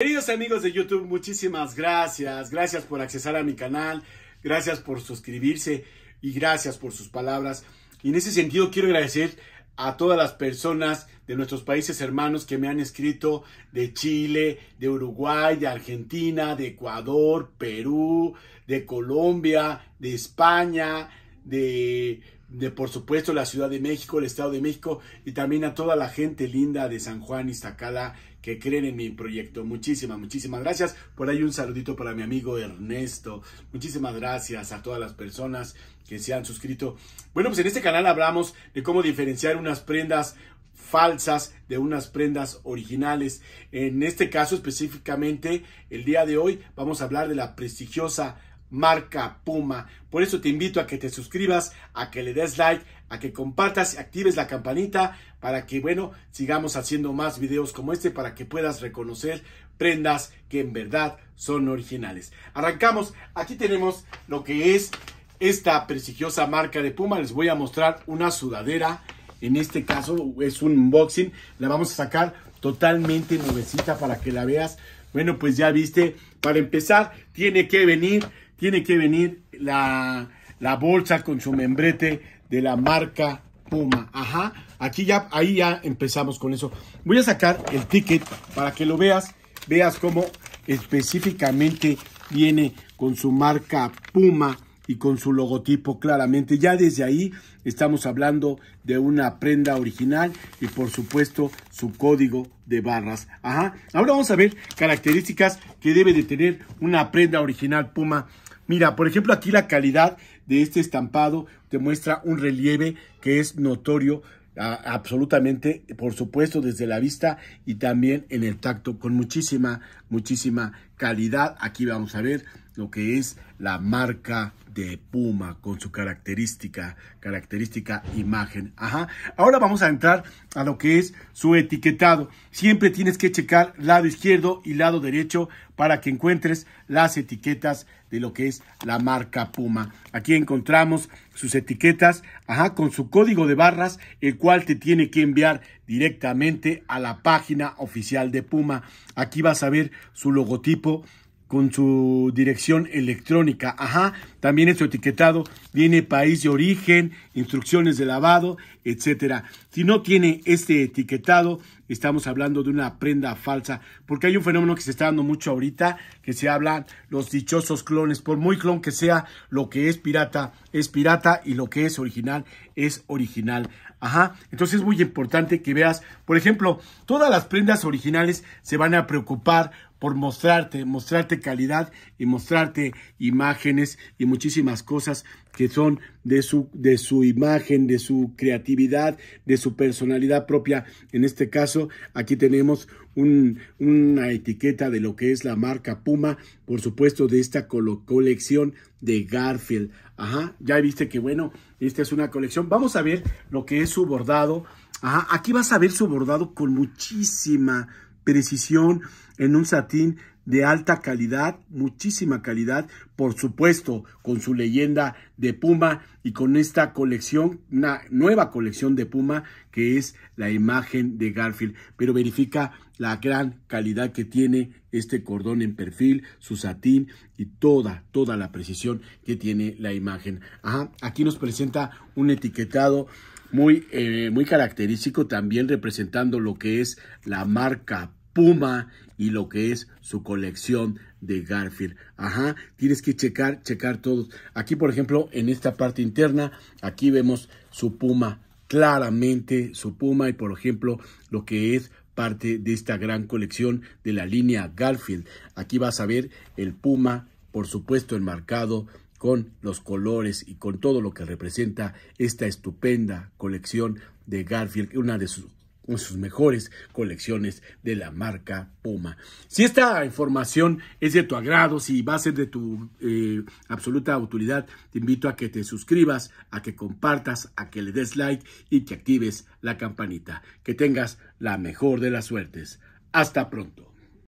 Queridos amigos de YouTube, muchísimas gracias. Gracias por accesar a mi canal, gracias por suscribirse y gracias por sus palabras. Y en ese sentido quiero agradecer a todas las personas de nuestros países hermanos que me han escrito de Chile, de Uruguay, de Argentina, de Ecuador, Perú, de Colombia, de España, de, por supuesto, la Ciudad de México, el Estado de México y también a toda la gente linda de San Juan, y Sacada que creen en mi proyecto. Muchísimas, muchísimas gracias. Por ahí un saludito para mi amigo Ernesto. Muchísimas gracias a todas las personas que se han suscrito. Bueno, pues en este canal hablamos de cómo diferenciar unas prendas falsas de unas prendas originales. En este caso específicamente, el día de hoy vamos a hablar de la prestigiosa marca Puma. Por eso te invito a que te suscribas, a que le des like, a que compartas, y actives la campanita para que, bueno, sigamos haciendo más videos como este para que puedas reconocer prendas que en verdad son originales. Arrancamos. Aquí tenemos lo que es esta prestigiosa marca de Puma. Les voy a mostrar una sudadera. En este caso es un unboxing. La vamos a sacar totalmente nuevecita para que la veas. Bueno, pues ya viste. Para empezar, tiene que venir tiene que venir la, bolsa con su membrete de la marca Puma. Ajá. Aquí ya, ahí ya empezamos con eso. Voy a sacar el ticket para que lo veas. Veas cómo específicamente viene con su marca Puma y con su logotipo claramente. Ya desde ahí estamos hablando de una prenda original y por supuesto su código de barras. Ajá. Ahora vamos a ver características que debe de tener una prenda original Puma Mira, por ejemplo, aquí la calidad de este estampado te muestra un relieve que es notorio absolutamente, por supuesto, desde la vista y también en el tacto con muchísima, muchísima calidad. Aquí vamos a ver lo que es la marca de Puma con su característica, característica imagen. Ajá. Ahora vamos a entrar a lo que es su etiquetado. Siempre tienes que checar lado izquierdo y lado derecho para que encuentres las etiquetas de lo que es la marca Puma. Aquí encontramos sus etiquetas, ajá, con su código de barras, el cual te tiene que enviar directamente a la página oficial de Puma. Aquí vas a ver su logotipo con su dirección electrónica, ajá, también este etiquetado viene país de origen, instrucciones de lavado, etc. Si no tiene este etiquetado, estamos hablando de una prenda falsa, porque hay un fenómeno que se está dando mucho ahorita, que se habla los dichosos clones. Por muy clon que sea, lo que es pirata es pirata y lo que es original es original. Ajá, entonces es muy importante que veas, por ejemplo, todas las prendas originales se van a preocupar por mostrarte, mostrarte calidad y mostrarte imágenes y muchísimas cosas que son de su, de su imagen, de su creatividad, de su personalidad propia. En este caso, aquí tenemos una etiqueta de lo que es la marca Puma, por supuesto, de esta colección de Garfield. Ajá, ya viste que bueno, esta es una colección. Vamos a ver lo que es su bordado. Ajá, aquí vas a ver su bordado con muchísima precisión en un satín de alta calidad, muchísima calidad, por supuesto, con su leyenda de Puma y con esta colección, una nueva colección de Puma, que es la imagen de Garfield. Pero verifica la gran calidad que tiene este cordón en perfil, su satín y toda, toda la precisión que tiene la imagen. Ajá, aquí nos presenta un etiquetado muy, eh, muy característico, también representando lo que es la marca Puma y lo que es su colección de Garfield. Ajá, tienes que checar, checar todos. Aquí, por ejemplo, en esta parte interna, aquí vemos su puma, claramente su puma y, por ejemplo, lo que es parte de esta gran colección de la línea Garfield. Aquí vas a ver el puma, por supuesto, enmarcado con los colores y con todo lo que representa esta estupenda colección de Garfield, una de sus sus mejores colecciones de la marca Poma. Si esta información es de tu agrado, si va a ser de tu eh, absoluta autoridad, te invito a que te suscribas, a que compartas, a que le des like y que actives la campanita. Que tengas la mejor de las suertes. Hasta pronto.